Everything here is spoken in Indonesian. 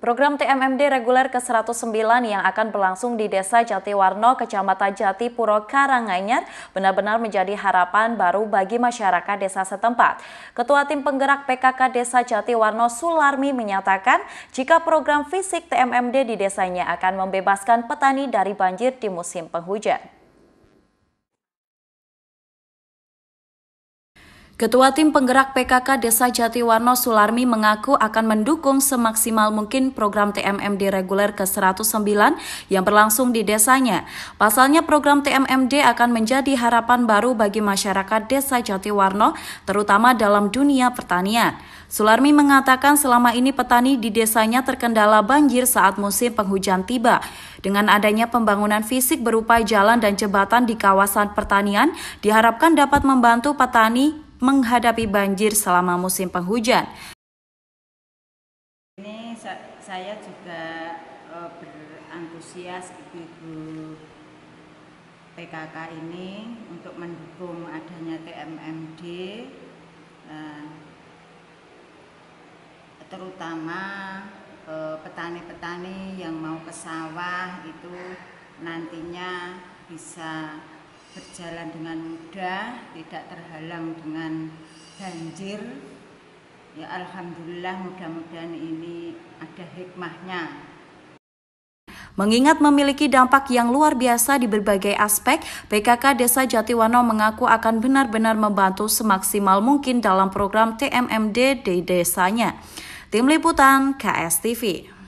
Program TMMD reguler ke-109 yang akan berlangsung di Desa Jatiwarno, Kecamatan Jatipuro, Karanganyar benar-benar menjadi harapan baru bagi masyarakat desa setempat. Ketua Tim Penggerak PKK Desa Jatiwarno Sularmi menyatakan jika program fisik TMMD di desanya akan membebaskan petani dari banjir di musim penghujan. Ketua Tim Penggerak PKK Desa Jatiwarno Sularmi mengaku akan mendukung semaksimal mungkin program TMMD reguler ke-109 yang berlangsung di desanya. Pasalnya program TMMD akan menjadi harapan baru bagi masyarakat Desa Jatiwarno terutama dalam dunia pertanian. Sularmi mengatakan selama ini petani di desanya terkendala banjir saat musim penghujan tiba. Dengan adanya pembangunan fisik berupa jalan dan jembatan di kawasan pertanian, diharapkan dapat membantu petani menghadapi banjir selama musim penghujan. Ini saya juga e, berantusias ibu-ibu PKK ini untuk mendukung adanya TMMD e, terutama e, petani-petani yang mau ke sawah itu nantinya bisa berjalan dengan mudah, tidak terhalang dengan banjir. Ya alhamdulillah mudah-mudahan ini ada hikmahnya. Mengingat memiliki dampak yang luar biasa di berbagai aspek, PKK Desa Jatiwano mengaku akan benar-benar membantu semaksimal mungkin dalam program TMMD di desanya. Tim Liputan KSTV